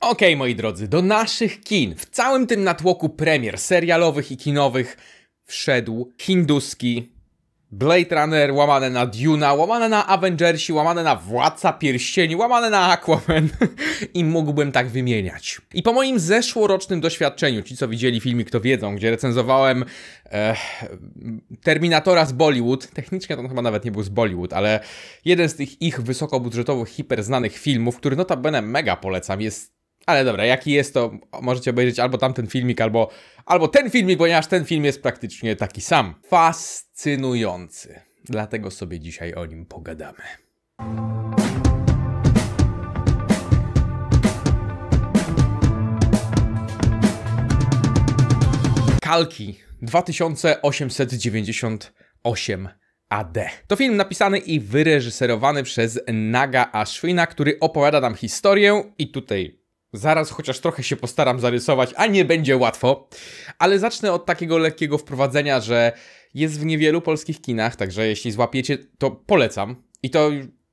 Okej, okay, moi drodzy, do naszych kin w całym tym natłoku premier serialowych i kinowych wszedł hinduski Blade Runner, łamane na Duna, łamane na Avengersi, łamane na Władca Pierścieni, łamane na Aquaman i mógłbym tak wymieniać. I po moim zeszłorocznym doświadczeniu, ci co widzieli filmik to wiedzą, gdzie recenzowałem e, Terminatora z Bollywood, technicznie to chyba nawet nie był z Bollywood, ale jeden z tych ich wysokobudżetowych, hiperznanych filmów, który notabene mega polecam, jest ale dobra, jaki jest to, możecie obejrzeć albo tamten filmik, albo, albo ten filmik, ponieważ ten film jest praktycznie taki sam. Fascynujący. Dlatego sobie dzisiaj o nim pogadamy. Kalki 2898 AD. To film napisany i wyreżyserowany przez Naga Ashwina, który opowiada nam historię i tutaj Zaraz chociaż trochę się postaram zarysować, a nie będzie łatwo. Ale zacznę od takiego lekkiego wprowadzenia, że jest w niewielu polskich kinach, także jeśli złapiecie, to polecam. I to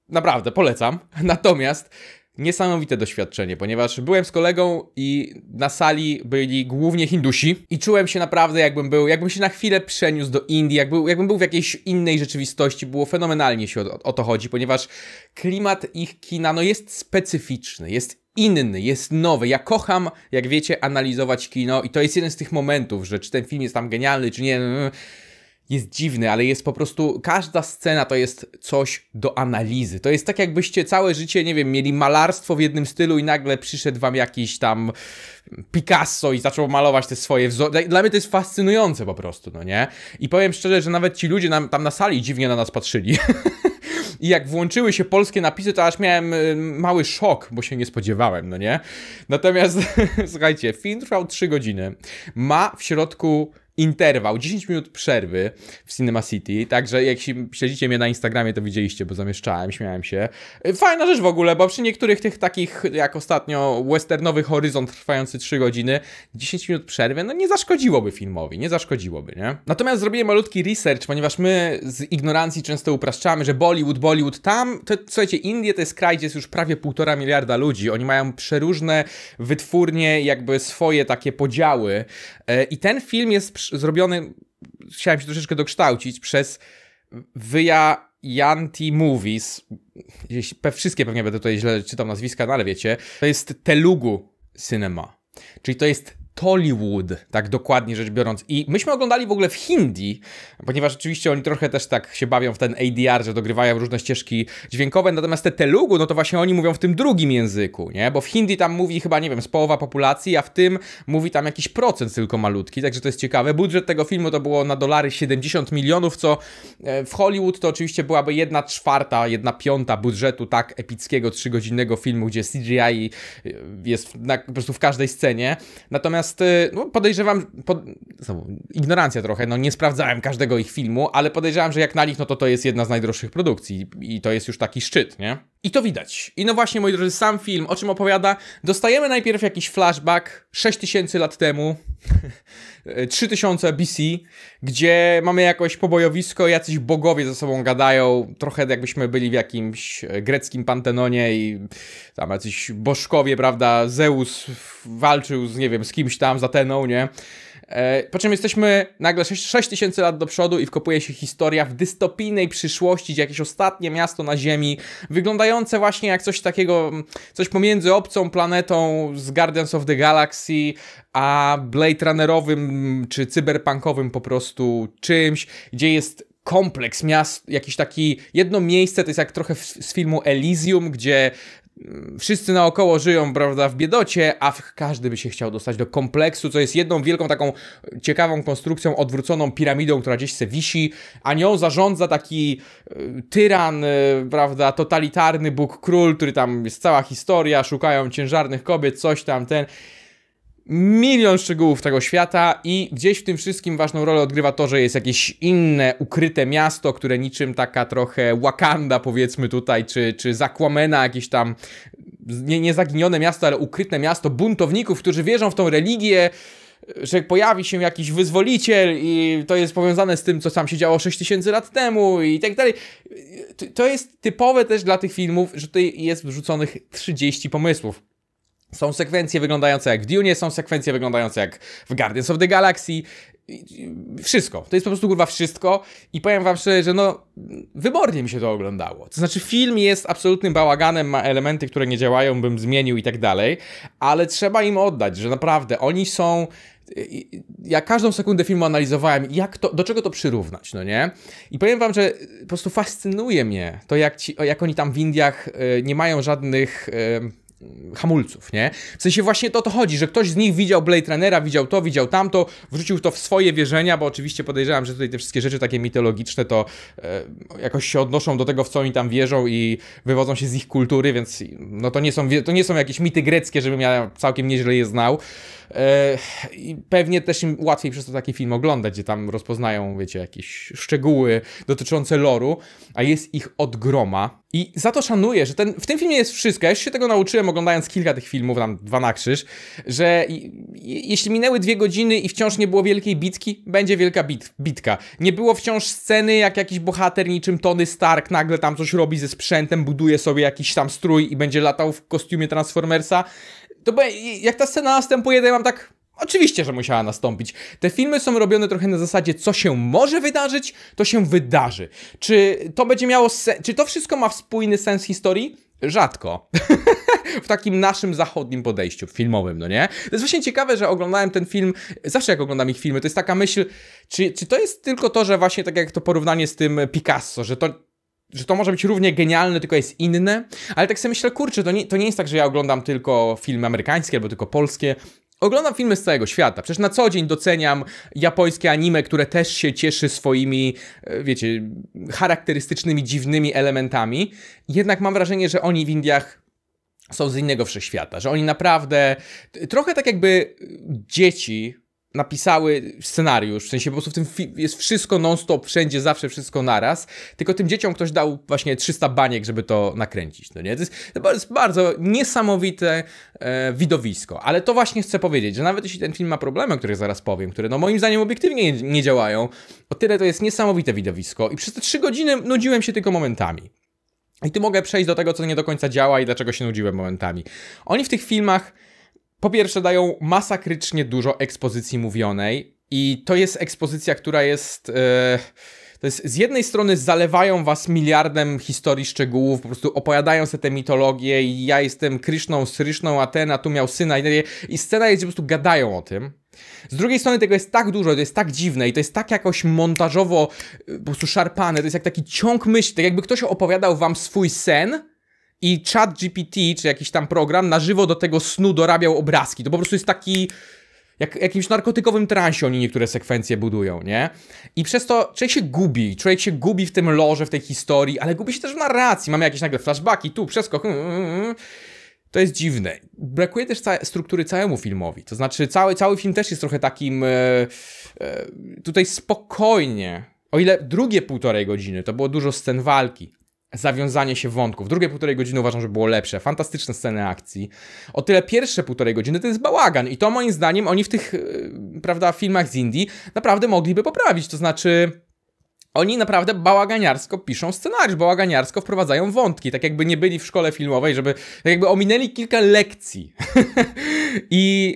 naprawdę polecam. Natomiast niesamowite doświadczenie, ponieważ byłem z kolegą i na sali byli głównie Hindusi i czułem się naprawdę jakbym był, jakbym się na chwilę przeniósł do Indii, jakby, jakbym był w jakiejś innej rzeczywistości, było fenomenalnie jeśli o, o to chodzi, ponieważ klimat ich kina no jest specyficzny, jest inny, jest nowy. Ja kocham, jak wiecie, analizować kino i to jest jeden z tych momentów, że czy ten film jest tam genialny, czy nie. Jest dziwny, ale jest po prostu każda scena to jest coś do analizy. To jest tak, jakbyście całe życie, nie wiem, mieli malarstwo w jednym stylu i nagle przyszedł wam jakiś tam Picasso i zaczął malować te swoje wzory. Dla mnie to jest fascynujące po prostu, no nie? I powiem szczerze, że nawet ci ludzie nam, tam na sali dziwnie na nas patrzyli. i jak włączyły się polskie napisy, to aż miałem y, mały szok, bo się nie spodziewałem, no nie? Natomiast słuchajcie, film trwał 3 godziny. Ma w środku interwał, 10 minut przerwy w Cinema City, także jak śledzicie mnie na Instagramie, to widzieliście, bo zamieszczałem, śmiałem się. Fajna rzecz w ogóle, bo przy niektórych tych takich, jak ostatnio, westernowy horyzont trwający 3 godziny, 10 minut przerwy, no nie zaszkodziłoby filmowi, nie zaszkodziłoby, nie? Natomiast zrobiłem malutki research, ponieważ my z ignorancji często upraszczamy, że Bollywood, Bollywood tam, to, słuchajcie, Indie to jest kraj, gdzie jest już prawie półtora miliarda ludzi, oni mają przeróżne wytwórnie, jakby swoje takie podziały e, i ten film jest zrobiony, chciałem się troszeczkę dokształcić przez Wyja Yanti Movies. wszystkie pewnie będę tutaj źle czytał nazwiska, no ale wiecie. To jest Telugu Cinema. Czyli to jest Tollywood, tak dokładnie rzecz biorąc. I myśmy oglądali w ogóle w Hindi, ponieważ oczywiście oni trochę też tak się bawią w ten ADR, że dogrywają różne ścieżki dźwiękowe, natomiast te Telugu, no to właśnie oni mówią w tym drugim języku, nie? Bo w Hindi tam mówi chyba, nie wiem, z połowa populacji, a w tym mówi tam jakiś procent tylko malutki, także to jest ciekawe. Budżet tego filmu to było na dolary 70 milionów, co e, w Hollywood to oczywiście byłaby jedna czwarta, jedna piąta budżetu tak epickiego, trzygodzinnego filmu, gdzie CGI e, jest na, po prostu w każdej scenie. Natomiast Natomiast y, no, podejrzewam, pod... Znowu, ignorancja trochę, no nie sprawdzałem każdego ich filmu, ale podejrzewam, że jak na nich, no to to jest jedna z najdroższych produkcji i to jest już taki szczyt, nie? I to widać. I no właśnie, moi drodzy, sam film, o czym opowiada, dostajemy najpierw jakiś flashback 6000 lat temu. 3000 e, BC, gdzie mamy jakoś pobojowisko, jacyś bogowie ze sobą gadają, trochę jakbyśmy byli w jakimś e, greckim Pantenonie i tam jacyś bożkowie, prawda, Zeus walczył z, nie wiem, z kimś tam, z Ateną, nie? E, po czym jesteśmy nagle 6 tysięcy lat do przodu i wkopuje się historia w dystopijnej przyszłości, gdzie jakieś ostatnie miasto na Ziemi, wyglądające właśnie jak coś takiego, mm, coś pomiędzy obcą planetą z Guardians of the Galaxy, a Blade Runnerowym mm, czy cyberpunkowym po prostu czymś, gdzie jest kompleks miast, jakiś taki, jedno miejsce, to jest jak trochę z filmu Elysium, gdzie Mm, wszyscy naokoło żyją, prawda, w biedocie, a każdy by się chciał dostać do kompleksu, co jest jedną wielką taką e, ciekawą konstrukcją, odwróconą piramidą, która gdzieś se wisi, a nią zarządza taki e, tyran, e, prawda, totalitarny Bóg Król, który tam jest cała historia, szukają ciężarnych kobiet, coś tam, ten milion szczegółów tego świata i gdzieś w tym wszystkim ważną rolę odgrywa to, że jest jakieś inne, ukryte miasto, które niczym taka trochę Wakanda powiedzmy tutaj, czy, czy Zakłamena jakieś tam nie, nie zaginione miasto, ale ukryte miasto buntowników, którzy wierzą w tą religię, że pojawi się jakiś wyzwoliciel i to jest powiązane z tym, co tam się działo 6000 lat temu i tak dalej. To jest typowe też dla tych filmów, że tutaj jest wrzuconych 30 pomysłów. Są sekwencje wyglądające jak w Dune, są sekwencje wyglądające jak w Guardians of the Galaxy. Wszystko. To jest po prostu kurwa wszystko i powiem wam szczerze, że no wybornie mi się to oglądało. To znaczy film jest absolutnym bałaganem, ma elementy, które nie działają, bym zmienił i tak dalej, ale trzeba im oddać, że naprawdę oni są ja każdą sekundę filmu analizowałem, jak to, do czego to przyrównać, no nie? I powiem wam, że po prostu fascynuje mnie to, jak, ci, jak oni tam w Indiach e, nie mają żadnych e, hamulców, nie? W sensie właśnie to o to chodzi, że ktoś z nich widział Blade Runnera, widział to, widział tamto, wrzucił to w swoje wierzenia, bo oczywiście podejrzewam, że tutaj te wszystkie rzeczy takie mitologiczne to e, jakoś się odnoszą do tego, w co oni tam wierzą i wywodzą się z ich kultury, więc no to nie są, to nie są jakieś mity greckie, żebym ja całkiem nieźle je znał. E, I pewnie też im łatwiej przez to taki film oglądać, gdzie tam rozpoznają, wiecie, jakieś szczegóły dotyczące loru, a jest ich od groma i za to szanuję, że ten, w tym filmie jest wszystko. Ja już się tego nauczyłem oglądając kilka tych filmów, tam dwa na krzyż, że jeśli minęły dwie godziny i wciąż nie było wielkiej bitki, będzie wielka bit, bitka. Nie było wciąż sceny, jak jakiś bohater niczym Tony Stark nagle tam coś robi ze sprzętem, buduje sobie jakiś tam strój i będzie latał w kostiumie Transformersa. To bo jak ta scena następuje, to ja mam tak Oczywiście, że musiała nastąpić. Te filmy są robione trochę na zasadzie, co się może wydarzyć, to się wydarzy. Czy to będzie miało Czy to wszystko ma spójny sens historii? Rzadko. w takim naszym zachodnim podejściu filmowym, no nie? To jest właśnie ciekawe, że oglądałem ten film, zawsze jak oglądam ich filmy, to jest taka myśl, czy, czy to jest tylko to, że właśnie tak jak to porównanie z tym Picasso, że to, że to może być równie genialne, tylko jest inne, ale tak sobie myślę, kurczę, to nie, to nie jest tak, że ja oglądam tylko filmy amerykańskie albo tylko polskie, Oglądam filmy z całego świata. Przecież na co dzień doceniam japońskie anime, które też się cieszy swoimi, e, wiecie, charakterystycznymi, dziwnymi elementami. Jednak mam wrażenie, że oni w Indiach są z innego wszechświata, że oni naprawdę trochę tak jakby dzieci napisały scenariusz, w sensie po prostu w tym jest wszystko non-stop, wszędzie, zawsze wszystko naraz, tylko tym dzieciom ktoś dał właśnie 300 baniek, żeby to nakręcić, no nie? To jest, to jest bardzo niesamowite e, widowisko, ale to właśnie chcę powiedzieć, że nawet jeśli ten film ma problemy, o których zaraz powiem, które no moim zdaniem obiektywnie nie, nie działają, o tyle to jest niesamowite widowisko i przez te 3 godziny nudziłem się tylko momentami. I tu mogę przejść do tego, co nie do końca działa i dlaczego się nudziłem momentami. Oni w tych filmach po pierwsze dają masakrycznie dużo ekspozycji mówionej i to jest ekspozycja, która jest... Yy... To jest, z jednej strony zalewają was miliardem historii szczegółów, po prostu opowiadają sobie te mitologie i ja jestem Kryszną, Sryszną, Atena, tu miał syna i, i scena jest, po prostu gadają o tym. Z drugiej strony tego jest tak dużo, to jest tak dziwne i to jest tak jakoś montażowo e, po prostu szarpane, to jest jak taki ciąg myśli, tak jakby ktoś opowiadał wam swój sen, i chat GPT, czy jakiś tam program, na żywo do tego snu dorabiał obrazki. To po prostu jest taki jak, jakimś narkotykowym transie oni niektóre sekwencje budują, nie? I przez to człowiek się gubi, człowiek się gubi w tym lorze, w tej historii, ale gubi się też w narracji. Mamy jakieś nagle flashbacki, tu, przeskok. To jest dziwne. Brakuje też ca struktury całemu filmowi. To znaczy, cały, cały film też jest trochę takim e, e, tutaj spokojnie. O ile drugie półtorej godziny to było dużo scen walki, zawiązanie się wątków. Drugie półtorej godziny uważam, że było lepsze. Fantastyczne sceny akcji. O tyle pierwsze półtorej godziny to jest bałagan i to moim zdaniem oni w tych, e, prawda, filmach z Indii naprawdę mogliby poprawić. To znaczy... Oni naprawdę bałaganiarsko piszą scenariusz, bałaganiarsko wprowadzają wątki, tak jakby nie byli w szkole filmowej, żeby tak jakby ominęli kilka lekcji. I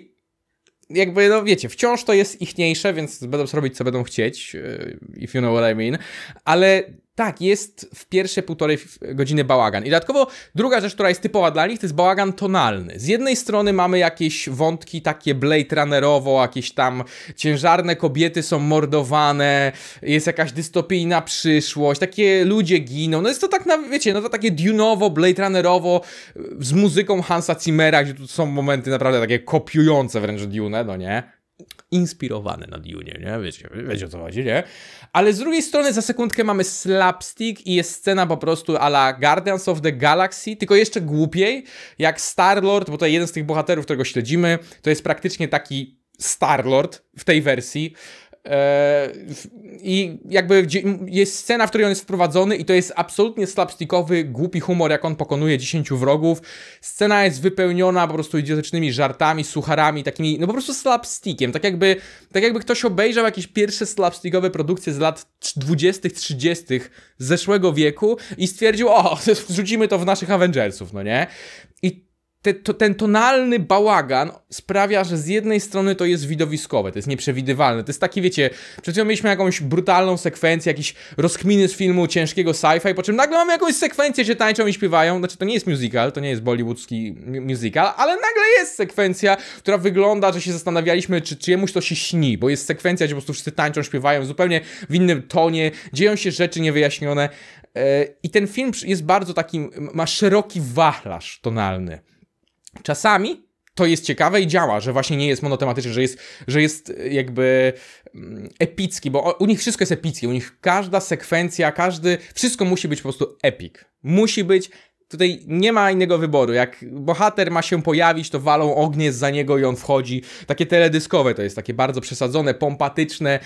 jakby, no wiecie, wciąż to jest ichniejsze, więc będą robić, co będą chcieć, e, if you know what I mean, ale tak, jest w pierwsze półtorej godziny bałagan. I dodatkowo druga rzecz, która jest typowa dla nich, to jest bałagan tonalny. Z jednej strony mamy jakieś wątki takie Blade Runnerowo, jakieś tam ciężarne kobiety są mordowane, jest jakaś dystopijna przyszłość, takie ludzie giną. No jest to tak, na, wiecie, no to takie Dune'owo, Blade Runnerowo e, z muzyką Hansa Zimmera, gdzie tu są momenty naprawdę takie kopiujące wręcz Dune, no nie? inspirowane na Dune, nie? Wiecie, wiecie o co chodzi, nie? Ale z drugiej strony za sekundkę mamy slapstick i jest scena po prostu ala Guardians of the Galaxy, tylko jeszcze głupiej, jak Star-Lord, bo to jeden z tych bohaterów, którego śledzimy, to jest praktycznie taki Star-Lord w tej wersji, E, I jakby jest scena, w której on jest wprowadzony, i to jest absolutnie slapstickowy, głupi humor, jak on pokonuje 10 wrogów. Scena jest wypełniona po prostu idiotycznymi żartami, sucharami, takimi, no po prostu slapstickiem. Tak jakby, tak jakby ktoś obejrzał jakieś pierwsze slapstickowe produkcje z lat 20., 30. zeszłego wieku i stwierdził, o, rzucimy to w naszych Avengersów, no nie? I te, to, ten tonalny bałagan sprawia, że z jednej strony to jest widowiskowe, to jest nieprzewidywalne, to jest taki, wiecie, przed chwilą mieliśmy jakąś brutalną sekwencję, jakieś rozkminy z filmu ciężkiego sci-fi, po czym nagle mamy jakąś sekwencję, że tańczą i śpiewają, znaczy to nie jest musical, to nie jest bollywoodzki musical, ale nagle jest sekwencja, która wygląda, że się zastanawialiśmy, czy czyjemuś to się śni, bo jest sekwencja, gdzie po prostu wszyscy tańczą, śpiewają zupełnie w innym tonie, dzieją się rzeczy niewyjaśnione e, i ten film jest bardzo taki, ma szeroki wachlarz tonalny czasami to jest ciekawe i działa, że właśnie nie jest monotematyczny, że jest, że jest e, jakby mm, epicki, bo u nich wszystko jest epickie, u nich każda sekwencja, każdy, wszystko musi być po prostu epic. Musi być, tutaj nie ma innego wyboru, jak bohater ma się pojawić, to walą ognie za niego i on wchodzi. Takie teledyskowe to jest, takie bardzo przesadzone, pompatyczne,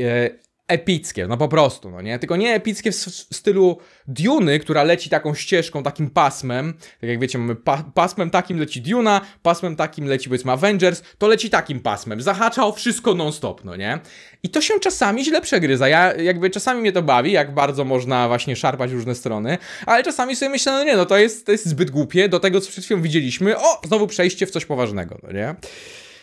e, epickie, no po prostu, no nie? Tylko nie epickie w stylu Duny, która leci taką ścieżką, takim pasmem, tak jak wiecie, mamy pa pasmem takim leci Duna, pasmem takim leci powiedzmy Avengers, to leci takim pasmem, zahacza o wszystko non-stop, no nie? I to się czasami źle przegryza, ja jakby czasami mnie to bawi, jak bardzo można właśnie szarpać różne strony, ale czasami sobie myślę, no nie, no to jest, to jest zbyt głupie, do tego co przed chwilą widzieliśmy, o, znowu przejście w coś poważnego, no nie?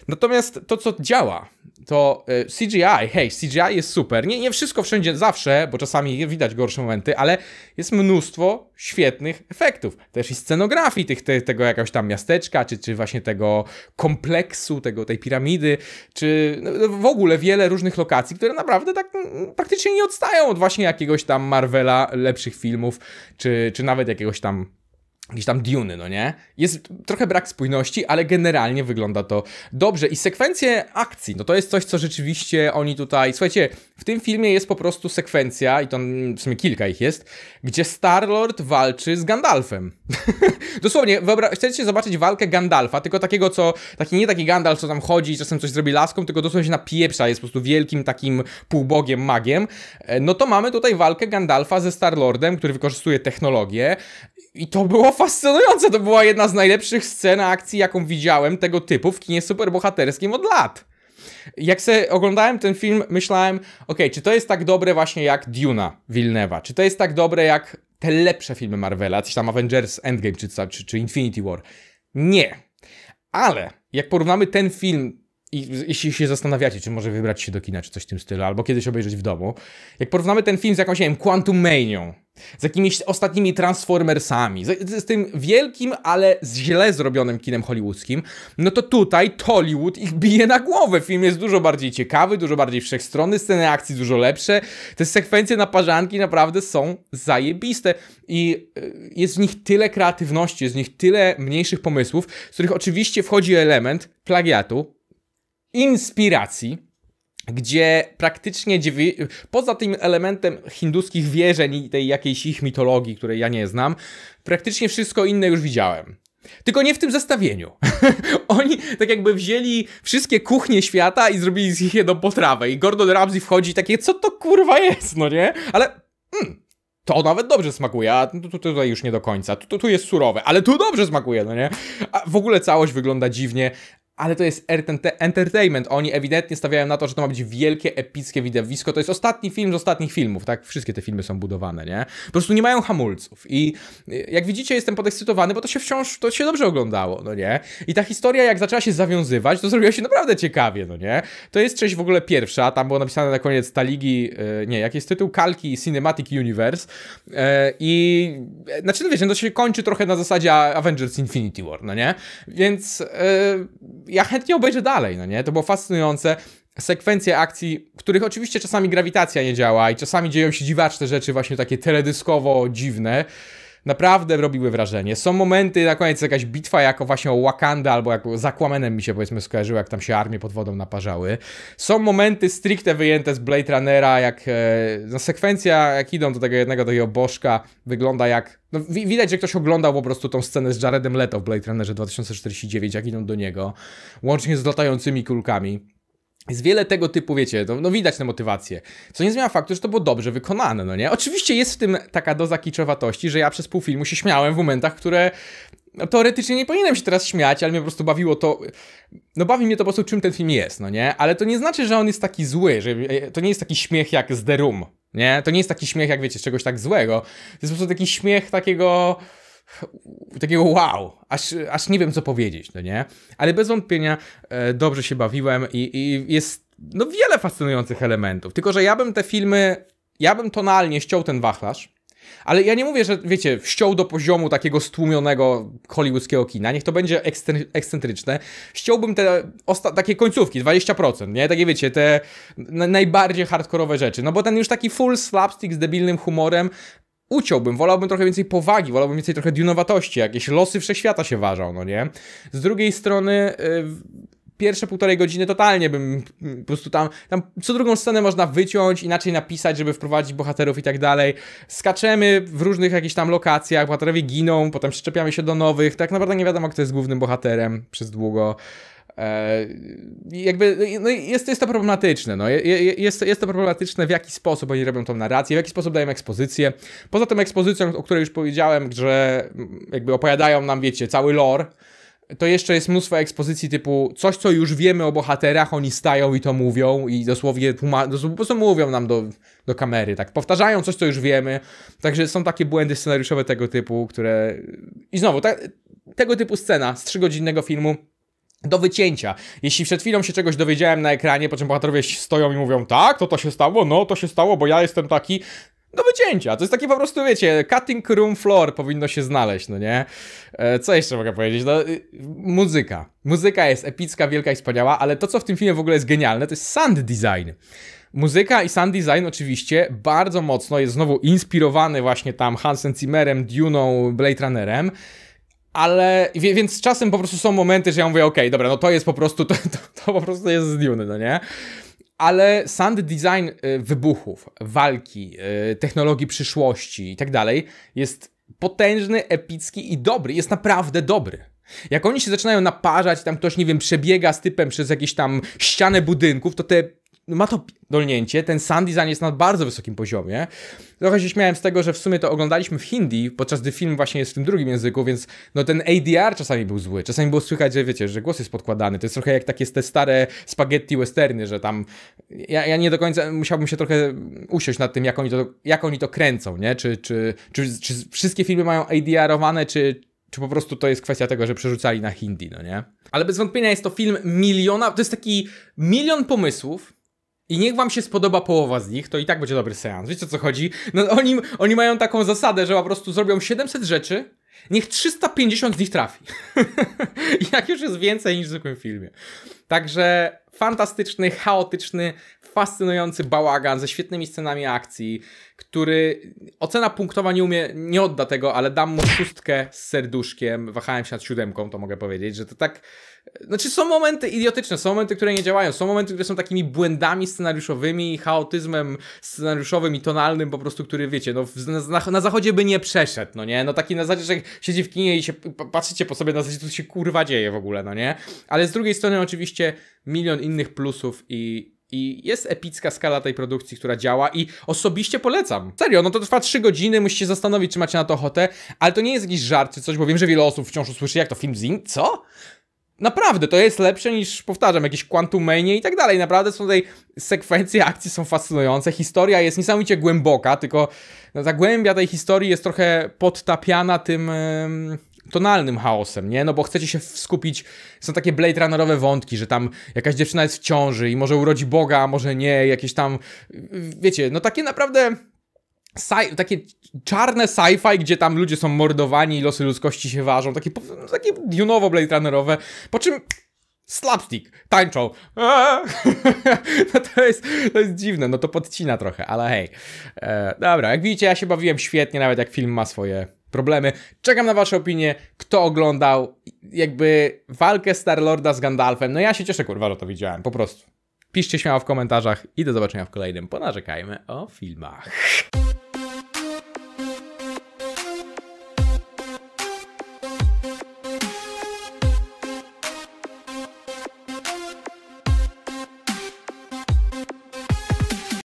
Natomiast to, co działa, to y, CGI, hej, CGI jest super. Nie, nie wszystko wszędzie zawsze, bo czasami widać gorsze momenty, ale jest mnóstwo świetnych efektów. Też i scenografii tych, te, tego jakiegoś tam miasteczka, czy, czy właśnie tego kompleksu, tego, tej piramidy, czy no, no w ogóle wiele różnych lokacji, które naprawdę tak mm, mm, praktycznie nie odstają od właśnie jakiegoś tam Marvela lepszych filmów, czy, czy nawet jakiegoś tam Gdzieś tam Dune, no nie? Jest trochę brak spójności, ale generalnie wygląda to dobrze. I sekwencje akcji, no to jest coś, co rzeczywiście oni tutaj... Słuchajcie, w tym filmie jest po prostu sekwencja, i to w sumie kilka ich jest, gdzie Star-Lord walczy z Gandalfem. Dosłownie, wyobra- chcecie zobaczyć walkę Gandalfa, tylko takiego, co... Taki, nie taki Gandalf, co tam chodzi i czasem coś zrobi laską, tylko dosłownie się napieprza, jest po prostu wielkim takim półbogiem magiem. E, no to mamy tutaj walkę Gandalfa ze Star-Lordem, który wykorzystuje technologię i to było fascynujące, to była jedna z najlepszych scen akcji, jaką widziałem tego typu w kinie superbohaterskim od lat. Jak se oglądałem ten film, myślałem, ok, czy to jest tak dobre właśnie jak Duna Wilnewa, czy to jest tak dobre jak te lepsze filmy Marvela, czy tam Avengers Endgame czy, czy, czy Infinity War. Nie. Ale jak porównamy ten film i jeśli się zastanawiacie, czy może wybrać się do kina, czy coś w tym stylu, albo kiedyś obejrzeć w domu, jak porównamy ten film z jakąś, nie wiem, Quantum Manią, z jakimiś ostatnimi Transformersami, z, z, tym wielkim, ale źle zrobionym kinem hollywoodzkim, no to tutaj Hollywood ich bije na głowę. Film jest dużo bardziej ciekawy, dużo bardziej wszechstronny, sceny akcji dużo lepsze. Te sekwencje na parzanki naprawdę są zajebiste i y, jest w nich tyle kreatywności, jest w nich tyle mniejszych pomysłów, z których oczywiście wchodzi element plagiatu, inspiracji, gdzie praktycznie poza tym elementem hinduskich wierzeń i tej jakiejś ich mitologii, której ja nie znam, praktycznie wszystko inne już widziałem. Tylko nie w tym zestawieniu. Oni tak jakby wzięli wszystkie kuchnie świata i zrobili z nich jedną potrawę. I Gordon Ramsay wchodzi takie, co to kurwa jest, no nie? Ale mm, to nawet dobrze smakuje, a tu, tu, tutaj już nie do końca. Tu, tu, tu jest surowe, ale tu dobrze smakuje, no nie? A w ogóle całość wygląda dziwnie, ale to jest entertainment. Oni ewidentnie stawiają na to, że to ma być wielkie, epickie widowisko. To jest ostatni film z ostatnich filmów, tak? Wszystkie te filmy są budowane, nie? Po prostu nie mają hamulców. I y, jak widzicie, jestem podekscytowany, bo to się wciąż, to się dobrze oglądało, no nie? I ta historia, jak zaczęła się zawiązywać, to zrobiła się naprawdę ciekawie, no nie? To jest część w ogóle pierwsza, tam było napisane na koniec Taligi, y, nie, jaki jest tytuł? Kalki Cinematic Universe. Y, I, znaczy, no wiecie, no to się kończy trochę na zasadzie Avengers Infinity War, no nie? Więc ja chętnie obejrzę dalej, no nie? To było fascynujące. Sekwencje akcji, których oczywiście czasami grawitacja nie działa i czasami dzieją się dziwaczne rzeczy, właśnie takie teledyskowo dziwne naprawdę robiły wrażenie. Są momenty, na koniec jakaś bitwa jako właśnie o Wakanda albo jak z mi się powiedzmy skojarzyło, jak tam się armie pod wodą naparzały. Są momenty stricte wyjęte z Blade Runnera, jak e, no, sekwencja, jak idą do tego jednego do jego bożka, wygląda jak no, widać, że ktoś oglądał po prostu tą scenę z Jaredem Leto w Blade Runnerze 2049, jak idą do niego, łącznie z latającymi kulkami. Jest wiele tego typu, wiecie, no, no, widać te motywacje. Co nie zmienia faktu, że to było dobrze wykonane, no nie? Oczywiście jest w tym taka doza kiczowatości, że ja przez pół filmu się śmiałem w momentach, które no, teoretycznie nie powinienem się teraz śmiać, ale mnie po prostu bawiło to. No bawi mnie to po prostu, czym ten film jest, no nie? Ale to nie znaczy, że on jest taki zły, że e, to nie jest taki śmiech jak z The Room, nie? To nie jest taki śmiech jak, wiecie, czegoś tak złego. To jest po prostu taki śmiech takiego takiego wow, aż, aż nie wiem co powiedzieć, no nie? Ale bez wątpienia e, dobrze się bawiłem i, i jest no wiele fascynujących elementów. Tylko, że ja bym te filmy, ja bym tonalnie ściął ten wachlarz, ale ja nie mówię, że wiecie, ściął do poziomu takiego stłumionego hollywoodzkiego kina, niech to będzie ekscentryczne. Ściąłbym te takie końcówki, 20%, nie? Takie wiecie, te najbardziej hardkorowe rzeczy. No bo ten już taki full slapstick z debilnym humorem uciąłbym, wolałbym trochę więcej powagi, wolałbym więcej trochę dunowatości, jakieś losy wszechświata się ważą, no nie? Z drugiej strony... Y, pierwsze półtorej godziny totalnie bym mm, po prostu tam, tam co drugą scenę można wyciąć, inaczej napisać, żeby wprowadzić bohaterów i tak dalej. Skaczemy w różnych jakichś tam lokacjach, bohaterowie giną, potem przyczepiamy się do nowych, tak naprawdę nie wiadomo kto jest głównym bohaterem przez długo. E, jakby, no jest, jest to problematyczne, no, jest, jest to problematyczne w jaki sposób oni robią tą narrację, w jaki sposób dają ekspozycję. Poza tą ekspozycją, o której już powiedziałem, że mm, jakby opowiadają nam, wiecie, cały lore, to jeszcze jest mnóstwo ekspozycji typu coś, co już wiemy o bohaterach, oni stają i to mówią i dosłownie, dosłownie po prostu mówią nam do, do kamery, tak, powtarzają coś, co już wiemy, także są takie błędy scenariuszowe tego typu, które... I znowu, ta, tego typu scena z trzygodzinnego filmu do wycięcia. Jeśli przed chwilą się czegoś dowiedziałem na ekranie, po czym bohaterowie stoją i mówią, tak, to to się stało, no to się stało, bo ja jestem taki, do wycięcia. To jest takie po prostu, wiecie, cutting room floor powinno się znaleźć, no nie? E, co jeszcze mogę powiedzieć? No, y, muzyka. Muzyka jest epicka, wielka i wspaniała, ale to, co w tym filmie w ogóle jest genialne, to jest sound design. Muzyka i sound design oczywiście bardzo mocno jest znowu inspirowany właśnie tam Hansem Zimmerem, Duną, Blade Runnerem ale więc czasem po prostu są momenty, że ja mówię, okej, okay, dobra, no to jest po prostu, to, to, to po prostu jest z Dune, no nie? ale sound design y, wybuchów, walki, y, technologii przyszłości i tak dalej jest potężny, epicki i dobry, jest naprawdę dobry. Jak oni się zaczynają naparzać, tam ktoś, nie wiem, przebiega z typem przez jakieś tam ścianę budynków, to te ma to dolnięcie, ten sound design jest na bardzo wysokim poziomie. Trochę się śmiałem z tego, że w sumie to oglądaliśmy w Hindi, podczas gdy film właśnie jest w tym drugim języku, więc no ten ADR czasami był zły. Czasami było słychać, że wiecie, że głos jest podkładany. To jest trochę jak takie te stare spaghetti westerny, że tam ja, ja nie do końca musiałbym się trochę usiąść nad tym, jak oni to, jak oni to kręcą, nie? Czy, czy, czy, czy wszystkie filmy mają ADR-owane, czy, czy po prostu to jest kwestia tego, że przerzucali na Hindi, no nie? Ale bez wątpienia jest to film miliona, to jest taki milion pomysłów, i niech wam się spodoba połowa z nich, to i tak będzie dobry seans. Wiecie o co chodzi? No oni, oni mają taką zasadę, że po prostu zrobią 700 rzeczy, niech 350 z nich trafi. Jak już jest więcej niż w zwykłym filmie. Także fantastyczny, chaotyczny, fascynujący bałagan ze świetnymi scenami akcji, który ocena punktowa nie umie, nie odda tego, ale dam mu szóstkę z serduszkiem, wahałem się nad siódemką, to mogę powiedzieć, że to tak znaczy są momenty idiotyczne, są momenty, które nie działają, są momenty, które są takimi błędami scenariuszowymi, chaotyzmem scenariuszowym i tonalnym po prostu, który wiecie, no na, na zachodzie by nie przeszedł, no nie? No taki na zasadzie, że siedzi w kinie i się patrzycie po sobie na zasadzie, co się kurwa dzieje w ogóle, no nie? Ale z drugiej strony oczywiście milion innych plusów i i jest epicka skala tej produkcji, która działa i osobiście polecam. Serio, no to trwa 3 godziny, musicie zastanowić, czy macie na to ochotę, ale to nie jest jakiś żart czy coś, bo wiem, że wiele osób wciąż usłyszy, jak to film zim. Co? Naprawdę, to jest lepsze niż, powtarzam, jakieś Quantumania i tak dalej. Naprawdę są tutaj sekwencje akcji są fascynujące, historia jest niesamowicie głęboka, tylko zagłębia no, tej historii jest trochę podtapiana tym tonalnym chaosem, nie? No bo chcecie się skupić, są takie Blade Runnerowe wątki, że tam jakaś dziewczyna jest w ciąży i może urodzi Boga, a może nie, jakieś tam, wiecie, no takie naprawdę Sci takie czarne sci-fi, gdzie tam ludzie są mordowani i losy ludzkości się ważą, takie, takie junowo Blade Runnerowe, po czym slapstick, tańczą. no to jest, to jest dziwne, no to podcina trochę, ale hej. E, dobra, jak widzicie, ja się bawiłem świetnie, nawet jak film ma swoje problemy. Czekam na wasze opinie, kto oglądał jakby walkę Star-Lorda z Gandalfem. No ja się cieszę, kurwa, że to widziałem, po prostu. Piszcie śmiało w komentarzach i do zobaczenia w kolejnym Ponarzekajmy o filmach.